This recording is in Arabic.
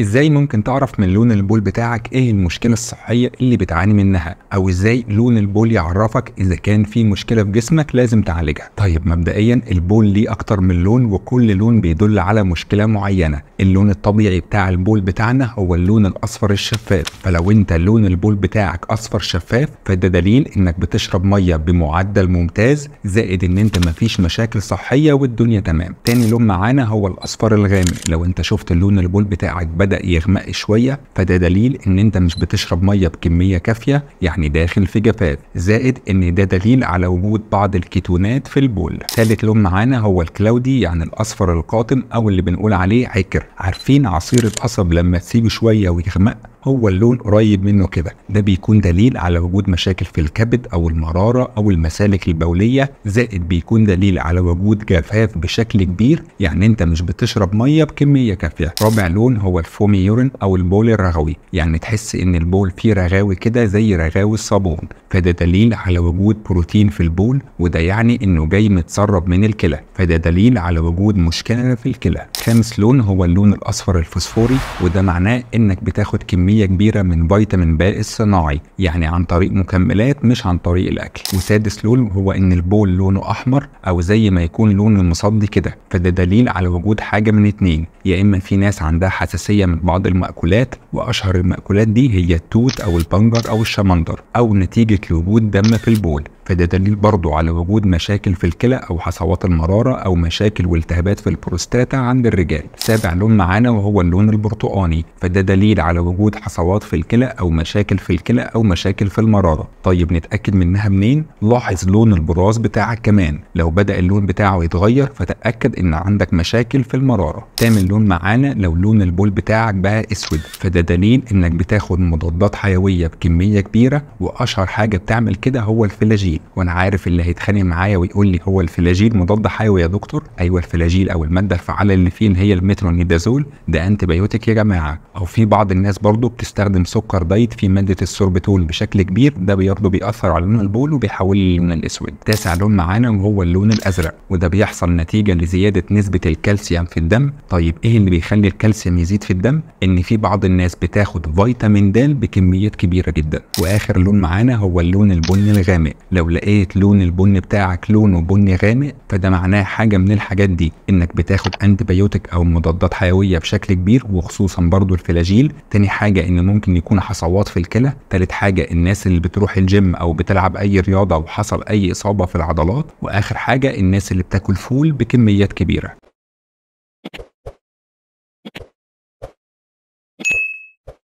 ازاي ممكن تعرف من لون البول بتاعك ايه المشكله الصحيه اللي بتعاني منها او ازاي لون البول يعرفك اذا كان في مشكله في جسمك لازم تعالجها طيب مبدئيا البول ليه اكتر من لون وكل لون بيدل على مشكله معينه اللون الطبيعي بتاع البول بتاعنا هو اللون الاصفر الشفاف فلو انت لون البول بتاعك اصفر شفاف فده دليل انك بتشرب ميه بمعدل ممتاز زائد ان انت مفيش مشاكل صحيه والدنيا تمام تاني لون معانا هو الاصفر الغامق لو انت شفت لون البول بتاعك بدأ يغمق شوية فده دليل ان انت مش بتشرب مية بكمية كافية يعني داخل في جفاف زائد ان ده دليل على وجود بعض الكيتونات في البول ثالث لون معانا هو الكلاودي يعني الاصفر القاتم او اللي بنقول عليه عكر عارفين عصير القصب لما تسيبه شوية ويغمق هو اللون قريب منه كده ده بيكون دليل على وجود مشاكل في الكبد او المراره او المسالك البوليه زائد بيكون دليل على وجود جفاف بشكل كبير يعني انت مش بتشرب ميه بكميه كافيه رابع لون هو فومي يورين او البول الرغوي يعني تحس ان البول فيه رغاوي كده زي رغاوي الصابون فده دليل على وجود بروتين في البول وده يعني انه جاي متسرب من الكلى فده دليل على وجود مشكله في الكلى خامس لون هو اللون الاصفر الفوسفوري وده معناه انك بتاخد كميه كبيره من فيتامين ب الصناعي يعني عن طريق مكملات مش عن طريق الاكل وسادس لون هو ان البول لونه احمر او زي ما يكون لون المصدي كده فده دليل على وجود حاجه من اتنين يا اما في ناس عندها حساسيه من بعض المأكولات وأشهر المأكولات دي هي التوت أو البنجر أو الشمندر أو نتيجة لوجود دم في البول فده دليل برضه على وجود مشاكل في الكلى أو حصوات المرارة أو مشاكل والتهابات في البروستاتا عند الرجال سابع لون معانا وهو اللون البرتقاني فده دليل على وجود حصوات في الكلى أو مشاكل في الكلى أو مشاكل في المرارة طيب نتأكد منها منين؟ لاحظ لون البراز بتاعك كمان لو بدأ اللون بتاعه يتغير فتأكد إن عندك مشاكل في المرارة تامن لون معانا لو لون البول بتاعك بتاعك بقى اسود فده دليل انك بتاخد مضادات حيويه بكميه كبيره واشهر حاجه بتعمل كده هو الفلاجيل وانا عارف اللي هيتخانق معايا ويقول لي هو الفلاجيل مضاد حيوي يا دكتور ايوه الفلاجيل او الماده الفعاله اللي فيه اللي هي المترونيدازول ده انتي بيوتيك يا جماعه او في بعض الناس برضو بتستخدم سكر دايت في ماده السوربتول بشكل كبير ده برضه بيأثر على لون البول وبيحول للون الاسود تاسع لون معانا وهو اللون الازرق وده بيحصل نتيجه لزياده نسبه الكالسيوم في الدم طيب ايه اللي بيخلي الكالسيوم يزيد في الدم جدا ان في بعض الناس بتاخد فيتامين د بكميات كبيره جدا واخر لون معانا هو اللون البني الغامق لو لقيت لون البني بتاعك لونه بني غامق فده معناه حاجه من الحاجات دي انك بتاخد انتبيوتك او مضادات حيويه بشكل كبير وخصوصا برضو الفلاجيل تاني حاجه ان ممكن يكون حصوات في الكلى تالت حاجه الناس اللي بتروح الجيم او بتلعب اي رياضه وحصل اي اصابه في العضلات واخر حاجه الناس اللي بتاكل فول بكميات كبيره